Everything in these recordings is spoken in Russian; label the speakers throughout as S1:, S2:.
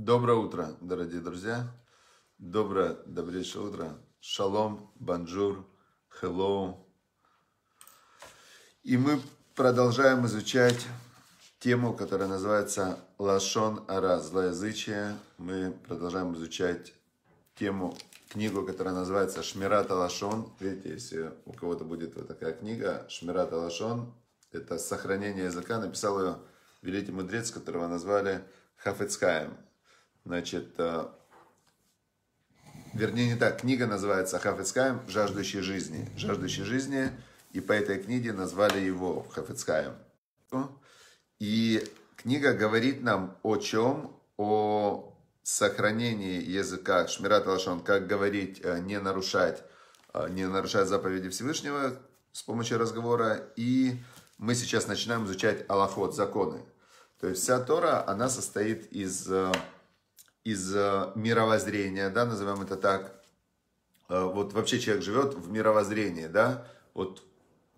S1: Доброе утро, дорогие друзья. Доброе, добрейшее утро. Шалом, банджур, Hello. И мы продолжаем изучать тему, которая называется Лашон Ара, злоязычие. Мы продолжаем изучать тему, книгу, которая называется Шмирата Лашон. Видите, если у кого-то будет вот такая книга, Шмирата Лашон, это сохранение языка, написал ее великий мудрец, которого назвали Хафицкаем. Значит, э, вернее не так, книга называется «Хафицкаем. Жаждущий жизни». «Жаждущий жизни» и по этой книге назвали его Хафицкаем. И книга говорит нам о чем? О сохранении языка Шмират Лашон, как говорить, э, не нарушать, э, не нарушать заповеди Всевышнего с помощью разговора. И мы сейчас начинаем изучать Аллахот, законы. То есть вся Тора, она состоит из из э, мировоззрения, да, назовем это так. Э, вот вообще человек живет в мировоззрении, да. Вот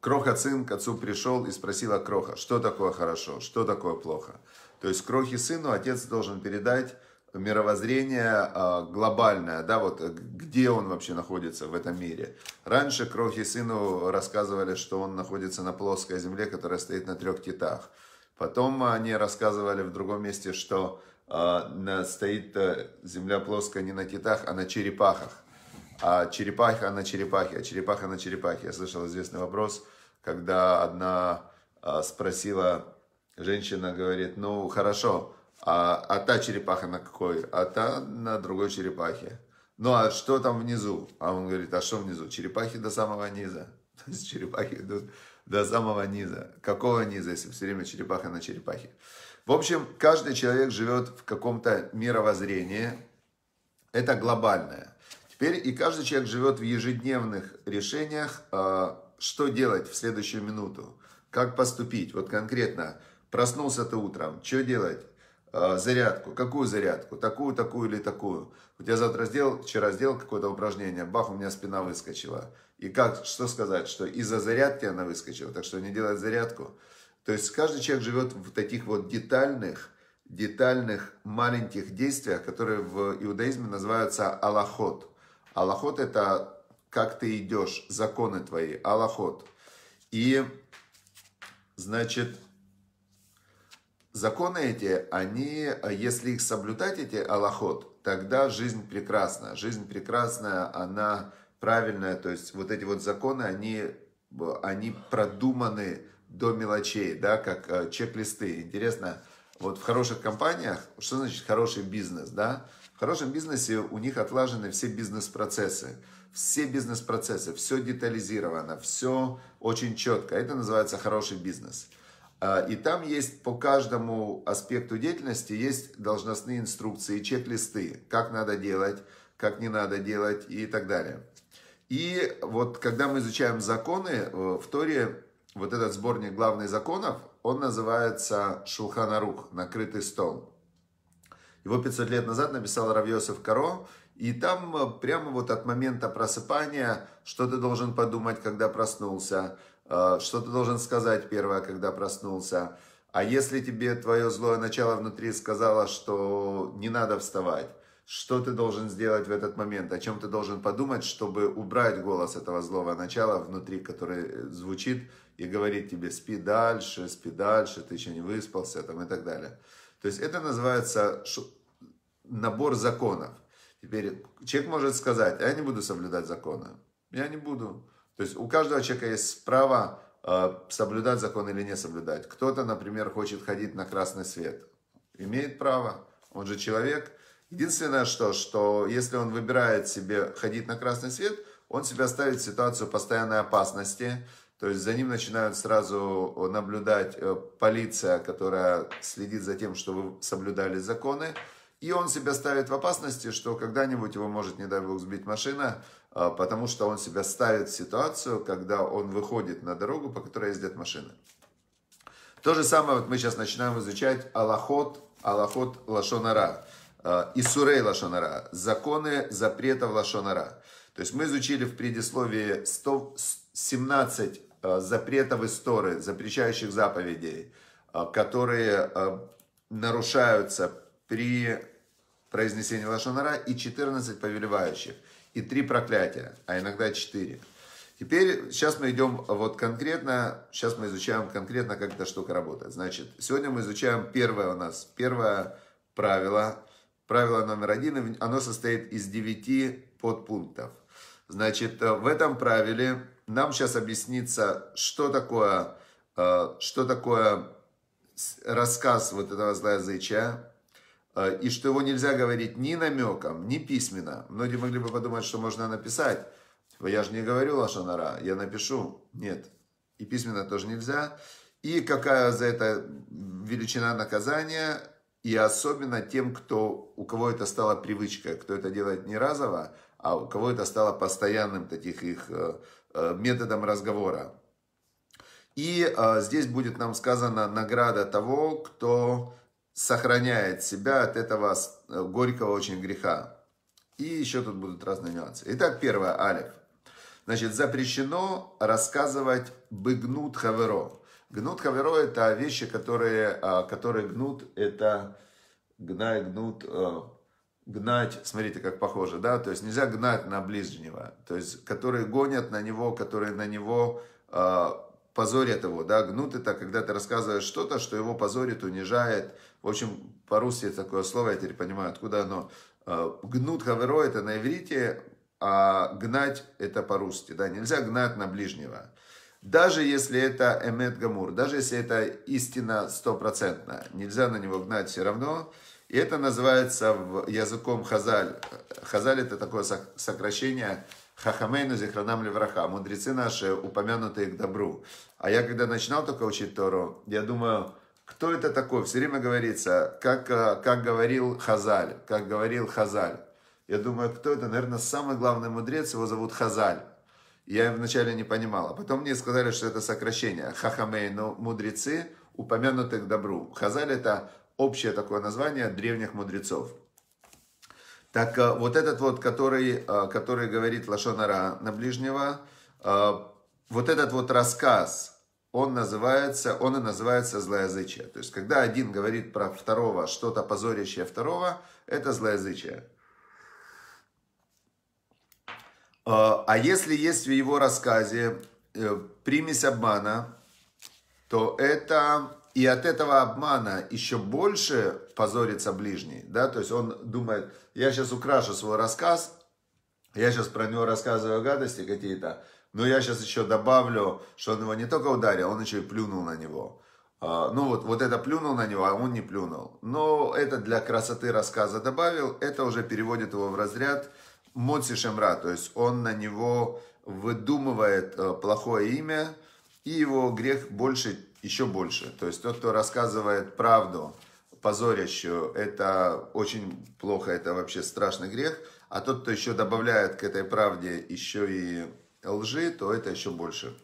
S1: Кроха сын к отцу пришел и спросил о Кроха, что такое хорошо, что такое плохо. То есть Крохи сыну отец должен передать мировоззрение э, глобальное, да, вот где он вообще находится в этом мире. Раньше Крохи сыну рассказывали, что он находится на плоской земле, которая стоит на трех китах. Потом они рассказывали в другом месте, что а, на стоит э, земля плоская не на китах, а на черепахах. А черепаха на черепахе, а черепаха на черепахе. Я слышал известный вопрос, когда одна а, спросила, женщина говорит, ну хорошо, а, а та черепаха на какой? А та на другой черепахе. Ну а что там внизу? А он говорит, а что внизу? Черепахи до самого низа. То есть черепахи идут до самого низа. Какого низа, если все время черепаха на черепахе? В общем, каждый человек живет в каком-то мировоззрении. Это глобальное. Теперь и каждый человек живет в ежедневных решениях, а, что делать в следующую минуту, как поступить. Вот конкретно, проснулся ты утром, что делать? А, зарядку. Какую зарядку? Такую, такую или такую. У тебя завтра сделал, вчера сделал какое-то упражнение, бах, у меня спина выскочила. И как, что сказать, что из-за зарядки она выскочила, так что не делать зарядку. То есть каждый человек живет в таких вот детальных, детальных маленьких действиях, которые в иудаизме называются аллахот. Аллахот – это как ты идешь, законы твои, аллахот. И, значит, законы эти, они, если их соблюдать, эти аллахот, тогда жизнь прекрасна. Жизнь прекрасная, она правильное. То есть вот эти вот законы, они, они продуманы до мелочей, да, как э, чек-листы. Интересно, вот в хороших компаниях, что значит хороший бизнес, да? В хорошем бизнесе у них отлажены все бизнес-процессы. Все бизнес-процессы, все детализировано, все очень четко. Это называется хороший бизнес. А, и там есть по каждому аспекту деятельности есть должностные инструкции, чек-листы, как надо делать, как не надо делать и так далее. И вот когда мы изучаем законы, э, в Торе вот этот сборник главных законов, он называется Шулханарух, накрытый стол. Его 500 лет назад написал Равьосов Каро, и там э, прямо вот от момента просыпания, что ты должен подумать, когда проснулся, э, что ты должен сказать первое, когда проснулся. А если тебе твое злое начало внутри сказало, что не надо вставать, что ты должен сделать в этот момент, о чем ты должен подумать, чтобы убрать голос этого злого начала внутри, который э, звучит и говорит тебе «спи дальше, спи дальше, ты еще не выспался» там, и так далее. То есть это называется набор законов. Теперь человек может сказать «я не буду соблюдать законы, я не буду». То есть у каждого человека есть право э, соблюдать закон или не соблюдать. Кто-то, например, хочет ходить на красный свет. Имеет право, он же человек – Единственное, что, что если он выбирает себе ходить на красный свет, он себя ставит в ситуацию постоянной опасности. То есть за ним начинают сразу наблюдать э, полиция, которая следит за тем, что вы соблюдали законы. И он себя ставит в опасности, что когда-нибудь его может, не дай бог, сбить машина, э, потому что он себя ставит в ситуацию, когда он выходит на дорогу, по которой ездят машины. То же самое вот мы сейчас начинаем изучать Аллахот, Аллахот Лашонара. Э, Исурей Лашонара, законы запретов Лашонара. То есть мы изучили в предисловии 117 э, запретов истории, запрещающих заповедей, э, которые нарушаются при произнесении Лашонара и 14 повелевающих, и 3 проклятия, а иногда 4. Теперь, сейчас мы идем вот конкретно, сейчас мы изучаем конкретно, как эта штука работает. Значит, сегодня мы изучаем первое у нас, первое правило – Правило номер один, оно состоит из девяти подпунктов. Значит, э, в этом правиле нам сейчас объяснится, что такое, э, что такое рассказ вот этого злоязычия, э, и что его нельзя говорить ни намеком, ни письменно. Многие могли бы подумать, что можно написать. Я же не говорю лошанара, я напишу. Нет, и письменно тоже нельзя. И какая за это величина наказания, и особенно тем, кто, у кого это стало привычкой, кто это делает не разово, а у кого это стало постоянным таких их э, э, методом разговора. И э, здесь будет нам сказана награда того, кто сохраняет себя от этого горького очень греха. И еще тут будут разные нюансы. Итак, первое, Алиф. Значит, запрещено рассказывать быгнут хаверо. Гнут хаверо – это вещи, которые, а, которые гнут, это гнать гнут, а, гнать, смотрите, как похоже, да, то есть нельзя гнать на ближнего, то есть которые гонят на него, которые на него а, позорят его, да, гнут это, когда ты рассказываешь что-то, что его позорит, унижает, в общем, по-русски такое слово, я теперь понимаю, откуда оно, гнут хаверо – это на иврите, а гнать – это по-русски, да, нельзя гнать на ближнего, даже если это Эмет Гамур, даже если это истина стопроцентная, нельзя на него гнать все равно. И это называется в языком Хазаль. Хазаль это такое сокращение Хахамейну Зихранам Левраха, мудрецы наши, упомянутые к добру. А я когда начинал только учить Тору, я думаю, кто это такой? Все время говорится, как, э, как говорил Хазаль, как говорил Хазаль. Я думаю, кто это? Наверное, самый главный мудрец, его зовут Хазаль. Я вначале не понимал, а потом мне сказали, что это сокращение. Хахамей, ну, мудрецы, упомянутых добру. Хазаль это общее такое название древних мудрецов. Так э, вот этот вот, который, э, который говорит Лашонара на ближнего, э, вот этот вот рассказ, он называется, он и называется злоязычие. То есть, когда один говорит про второго что-то позорящее второго, это злоязычие. А, а если есть в его рассказе э, примесь обмана, то это и от этого обмана еще больше позорится ближний, да, то есть он думает, я сейчас украшу свой рассказ, я сейчас про него рассказываю гадости какие-то, но я сейчас еще добавлю, что он его не только ударил, он еще и плюнул на него. А, ну вот, вот это плюнул на него, а он не плюнул. Но это для красоты рассказа добавил, это уже переводит его в разряд Моци Шемра, то есть он на него выдумывает э, плохое имя, и его грех больше, еще больше. То есть тот, кто рассказывает правду, позорящую, это очень плохо, это вообще страшный грех. А тот, кто еще добавляет к этой правде еще и лжи, то это еще больше.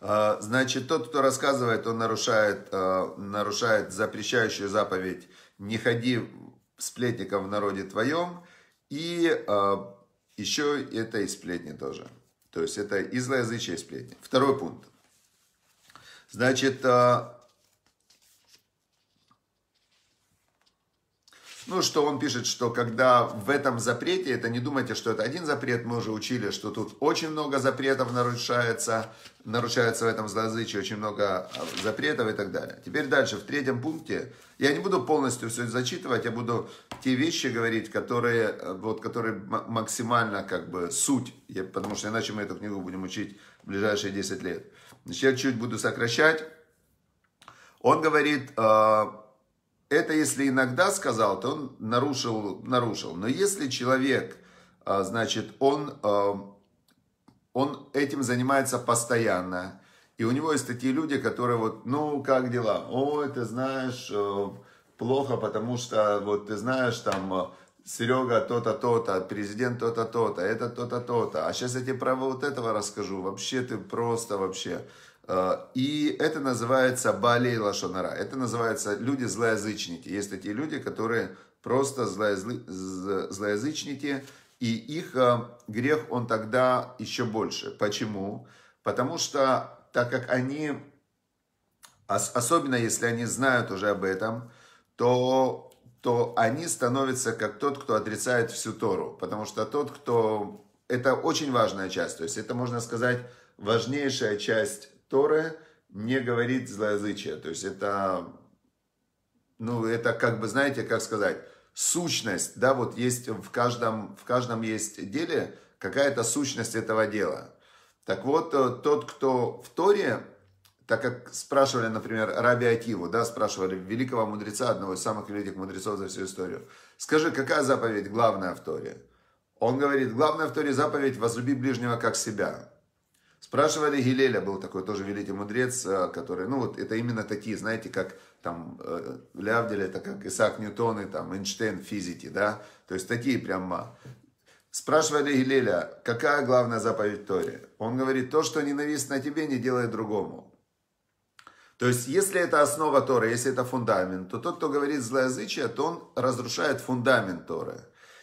S1: Э, значит, тот, кто рассказывает, он нарушает, э, нарушает запрещающую заповедь «Не ходи сплетником в народе твоем», и э, а, еще это и сплетни тоже. То есть это и злоязычие, и сплетни. Второй пункт. Значит, а, Ну, что он пишет, что когда в этом запрете, это не думайте, что это один запрет, мы уже учили, что тут очень много запретов нарушается, нарушается в этом злоязычии очень много а, запретов и так далее. Теперь дальше, в третьем пункте, я не буду полностью все зачитывать, я буду те вещи говорить, которые, э, вот, которые максимально как бы суть, я, потому что иначе мы эту книгу будем учить в ближайшие 10 лет. Значит, я чуть буду сокращать. Он говорит, э, это если иногда сказал, то он нарушил, нарушил. Но если человек, а, значит, он, а, он этим занимается постоянно, и у него есть такие люди, которые вот, ну, как дела? О, ты знаешь, э, плохо, потому что, вот, ты знаешь, там, э, Серега то-то, то-то, президент то-то, то-то, это то-то, то-то. А сейчас я тебе про вот этого расскажу. Вообще ты просто вообще. Э, и это называется Балей Лашонара. Это называется люди-злоязычники. Есть такие люди, которые просто злоязы... злоязычники, и их э, грех, он тогда еще больше. Почему? Потому что, так как они, особенно если они знают уже об этом, то, то они становятся как тот, кто отрицает всю Тору. Потому что тот, кто... Это очень важная часть. То есть это, можно сказать, важнейшая часть Торе не говорит злоязычие. То есть это, ну, это как бы, знаете, как сказать, сущность, да, вот есть в каждом, в каждом есть деле какая-то сущность этого дела. Так вот, э, тот, кто в Торе, так как спрашивали, например, Раби Акиву, да, спрашивали великого мудреца, одного из самых великих мудрецов за всю историю, скажи, какая заповедь главная в Торе? Он говорит, главная в Торе заповедь «возлюби ближнего как себя». Спрашивали Гилеля, был такой тоже великий мудрец, э, который, ну вот это именно такие, знаете, как там э, Лявдель, это как Исаак Ньютон и там Эйнштейн физики, да, то есть такие прямо. Спрашивали Гилеля, какая главная заповедь Торе? Он говорит, то, что ненавистно тебе, не делай другому. То есть, если это основа Торы, если это фундамент, то тот, кто говорит злоязычие, то он разрушает фундамент Торы.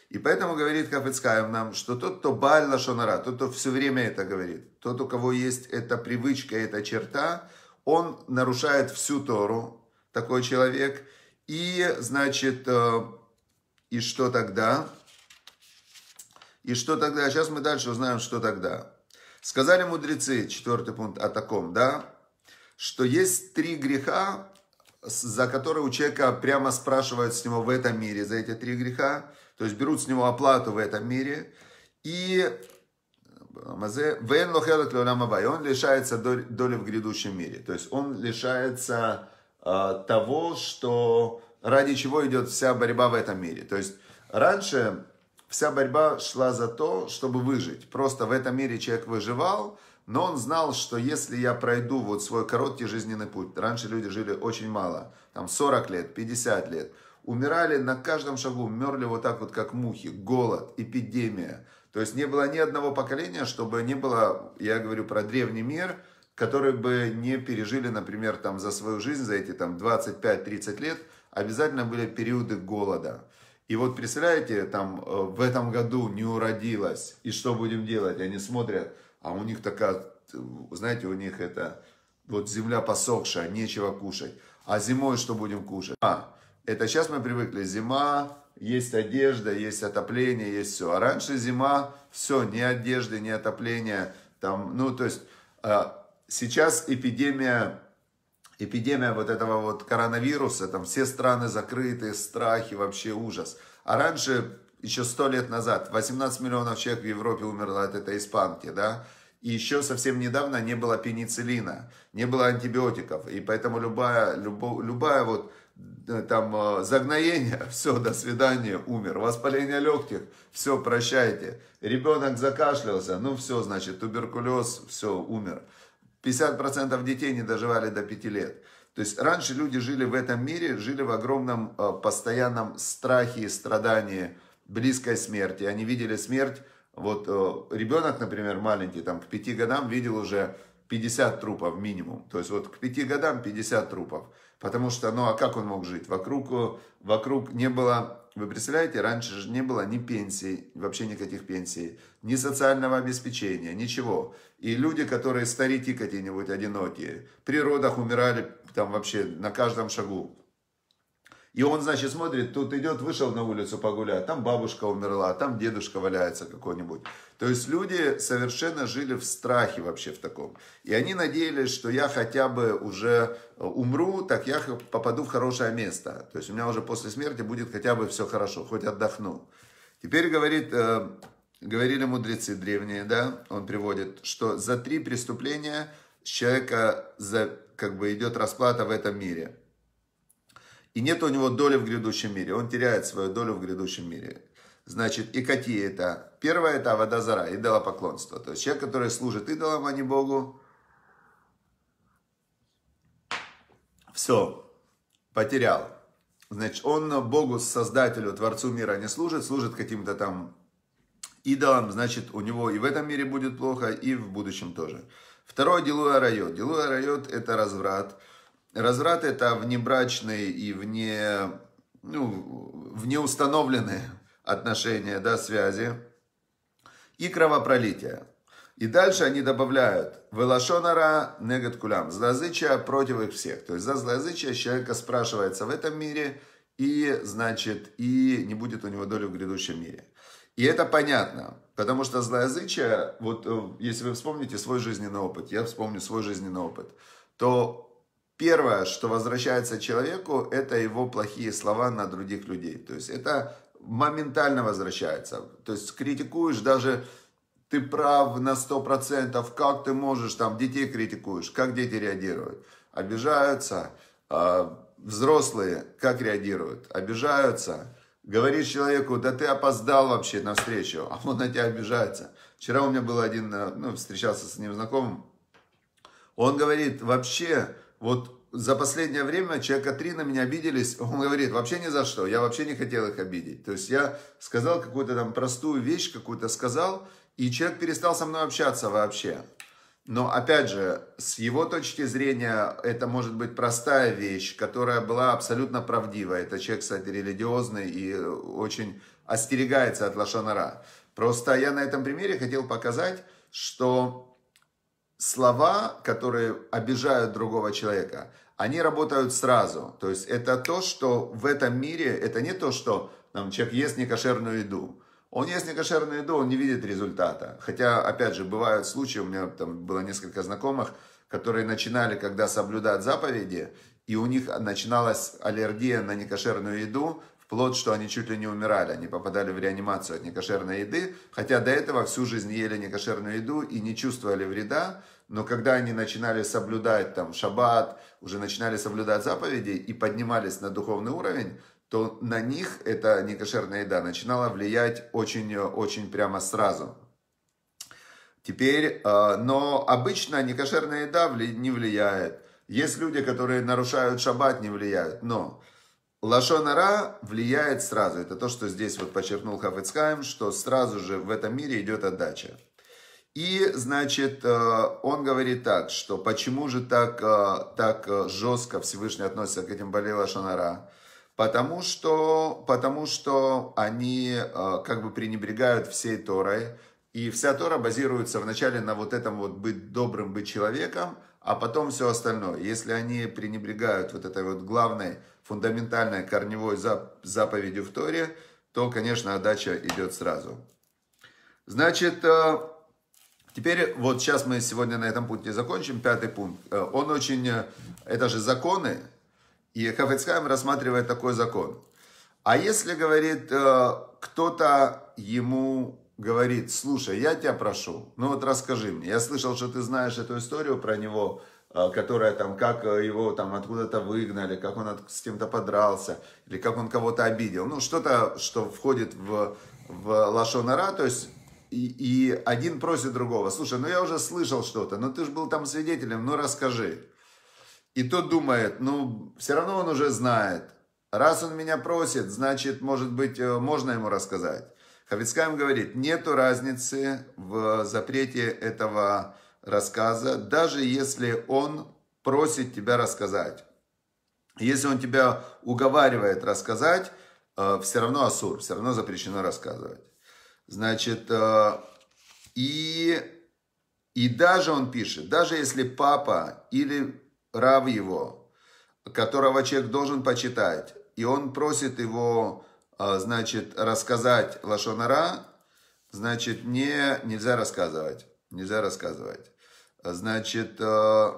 S1: И поэтому говорит Хафицкаем нам, что тот, кто баль лашонара, тот, кто все время это говорит, тот, у кого есть эта привычка, эта черта, он нарушает всю Тору, такой человек. И, значит, э, и что тогда? И что тогда? Сейчас мы дальше узнаем, что тогда. Сказали мудрецы, четвертый пункт о таком, да, что есть три греха, за которые у человека прямо спрашивают с него в этом мире за эти три греха, то есть берут с него оплату в этом мире, и он лишается доли в грядущем мире. То есть он лишается а, того, что ради чего идет вся борьба в этом мире. То есть раньше вся борьба шла за то, чтобы выжить. Просто в этом мире человек выживал – но он знал, что если я пройду вот свой короткий жизненный путь, раньше люди жили очень мало, там 40 лет, 50 лет, умирали на каждом шагу, мерли вот так вот, как мухи, голод, эпидемия. То есть не было ни одного поколения, чтобы не было, я говорю про древний мир, который бы не пережили, например, там за свою жизнь, за эти там 25-30 лет, обязательно были периоды голода. И вот представляете, там э, в этом году не уродилось, и что будем делать? Они смотрят, а у них такая, знаете, у них это вот земля посохшая, нечего кушать. А зимой что будем кушать? А, это сейчас мы привыкли, зима, есть одежда, есть отопление, есть все. А раньше зима, все, ни одежды, ни отопления, там, ну, то есть, а, сейчас эпидемия, эпидемия вот этого вот коронавируса, там все страны закрыты, страхи, вообще ужас. А раньше еще сто лет назад 18 миллионов человек в Европе умерло от этой испанки, да, и еще совсем недавно не было пенициллина, не было антибиотиков, и поэтому любая, любо, любая вот э, там э, загноение, все, до свидания, умер. Воспаление легких, все, прощайте. Ребенок закашлялся, ну все, значит, туберкулез, все, умер. 50% детей не доживали до 5 лет. То есть раньше люди жили в этом мире, жили в огромном э, постоянном страхе и страдании близкой смерти. Они видели смерть, вот э, ребенок, например, маленький, там к пяти годам видел уже 50 трупов минимум. То есть вот к пяти годам 50 трупов. Потому что, ну а как он мог жить? Вокруг, э, вокруг не было, вы представляете, раньше же не было ни пенсий, вообще никаких пенсий, ни социального обеспечения, ничего. И люди, которые старики какие-нибудь одинокие, при родах умирали там вообще на каждом шагу. И он, значит, смотрит, тут идет, вышел на улицу погулять, там бабушка умерла, там дедушка валяется какой-нибудь. То есть люди совершенно жили в страхе вообще в таком. И они надеялись, что я хотя бы уже э, умру, так я попаду в хорошее место. То есть у меня уже после смерти будет хотя бы все хорошо, хоть отдохну. Теперь говорит, э, говорили мудрецы древние, да, он приводит, что за три преступления человека за, как бы идет расплата в этом мире – и нет у него доли в грядущем мире. Он теряет свою долю в грядущем мире. Значит, и какие это? Первое это Авадазара, идолопоклонство. То есть человек, который служит идолам, а не Богу. Все, потерял. Значит, он Богу, Создателю, Творцу мира не служит, служит каким-то там идолам, значит, у него и в этом мире будет плохо, и в будущем тоже. Второе, Делуя Райот. Делуя Райот – это разврат – Разврат – это внебрачные и вне, ну, внеустановленные отношения, да, связи. И кровопролитие. И дальше они добавляют «Велашонара негат кулям» – злоязычие против их всех. То есть за злоязычие человека спрашивается в этом мире, и, значит, и не будет у него доли в грядущем мире. И это понятно, потому что злоязычие, вот э, если вы вспомните свой жизненный опыт, я вспомню свой жизненный опыт, то Первое, что возвращается человеку, это его плохие слова на других людей. То есть это моментально возвращается. То есть критикуешь даже, ты прав на 100%, как ты можешь, там детей критикуешь, как дети реагируют. Обижаются, а, взрослые как реагируют, обижаются. Говоришь человеку, да ты опоздал вообще на встречу, а он на тебя обижается. Вчера у меня был один, э, ну, встречался с ним знакомым, он говорит, вообще, вот за последнее время человека три на меня обиделись. Он говорит, вообще ни за что, я вообще не хотел их обидеть. То есть я сказал какую-то там простую вещь, какую-то сказал, и человек перестал со мной общаться вообще. Но опять же, с его точки зрения, это может быть простая вещь, которая была абсолютно правдивая. Это человек, кстати, религиозный и очень остерегается от лошонара. Просто я на этом примере хотел показать, что слова, которые обижают другого человека, они работают сразу. То есть это то, что в этом мире, это не то, что там, человек ест некошерную еду. Он ест некошерную еду, он не видит результата. Хотя, опять же, бывают случаи, у меня там было несколько знакомых, которые начинали, когда соблюдать заповеди, и у них начиналась аллергия на некошерную еду, Вплоть, что они чуть ли не умирали, они попадали в реанимацию от некошерной еды, хотя до этого всю жизнь ели некошерную еду и не чувствовали вреда, но когда они начинали соблюдать там шаббат, уже начинали соблюдать заповеди и поднимались на духовный уровень, то на них эта некошерная еда начинала влиять очень-очень прямо сразу. Теперь, э, но обычно некошерная еда не влияет. Есть люди, которые нарушают шаббат, не влияют, но... Лашонара влияет сразу. Это то, что здесь вот подчеркнул Хафицкаем, что сразу же в этом мире идет отдача. И, значит, э, он говорит так, что почему же так, э, так э, жестко Всевышний относится к этим болей Лашонара? Потому что, потому что они как бы пренебрегают всей Торой. И вся Тора базируется вначале на вот этом вот быть добрым, быть человеком, а потом все остальное. Если они пренебрегают вот этой вот главной, фундаментальной, корневой заповедью в Торе, то, конечно, отдача идет сразу. Значит, э, Теперь вот сейчас мы сегодня на этом пункте закончим. Пятый пункт. Э, он очень... Э, это же законы. И Хафецхайм рассматривает такой закон. А если, говорит, кто-то ему говорит, слушай, я тебя прошу, ну вот расскажи мне. Я слышал, что ты знаешь эту историю про него, а, которая там, как э, его там откуда-то выгнали, как он с кем-то подрался, или как он кого-то обидел. Ну, что-то, что входит в, в лошонара, то есть и, и один просит другого, слушай, ну я уже слышал что-то, но ну ты же был там свидетелем, ну расскажи. И тот думает, ну все равно он уже знает. Раз он меня просит, значит, может быть, э, можно ему рассказать. Хавицкаем говорит, нету разницы в запрете этого рассказа, даже если он просит тебя рассказать. Если он тебя уговаривает рассказать, э, все равно асур, все равно запрещено рассказывать. Значит, э, и, и даже он пишет, даже если папа или рав его, которого человек должен почитать, и он просит его а, значит, рассказать лошонара, значит, не, нельзя рассказывать. Нельзя рассказывать. Значит, э,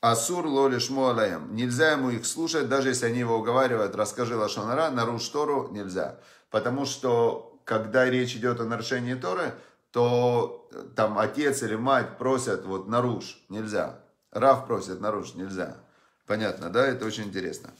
S1: Асур лолиш муалаем. Нельзя ему их слушать, даже если они его уговаривают, расскажи лошонара, наруш Тору нельзя. Потому что, когда речь идет о нарушении Торы, то э, там отец или мать просят, вот наруш, нельзя. Рав просит, наруш, нельзя. Понятно, да? Это очень интересно.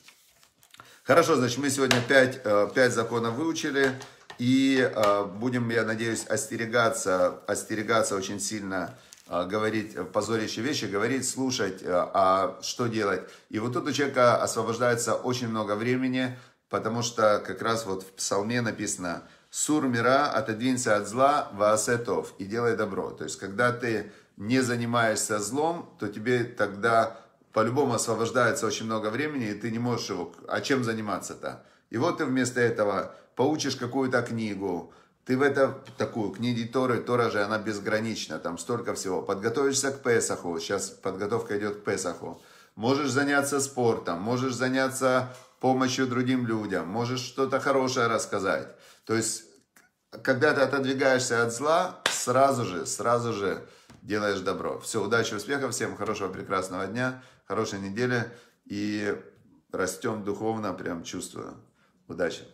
S1: Хорошо, значит, мы сегодня 5, 5 э, законов выучили. И э, будем, я надеюсь, остерегаться, остерегаться очень сильно э, говорить позорящие вещи, говорить, слушать, а что делать. И вот тут у человека освобождается очень много времени, потому что как раз вот в псалме написано «Сур мира, отодвинься от зла, ваасетов, и делай добро». То есть, когда ты не занимаешься злом, то тебе тогда по-любому освобождается очень много времени, и ты не можешь его... А чем заниматься-то? И вот ты вместо этого получишь какую-то книгу, ты в это такую книги Торы, Тора же, она безгранична, там столько всего. Подготовишься к Песаху, сейчас подготовка идет к Песаху. Можешь заняться спортом, можешь заняться помощью другим людям, можешь что-то хорошее рассказать. То есть, когда ты отодвигаешься от зла, сразу же, сразу же делаешь добро. Все, удачи, успехов, всем хорошего, прекрасного дня. Хорошая неделя и растем духовно, прям чувствую. Удачи!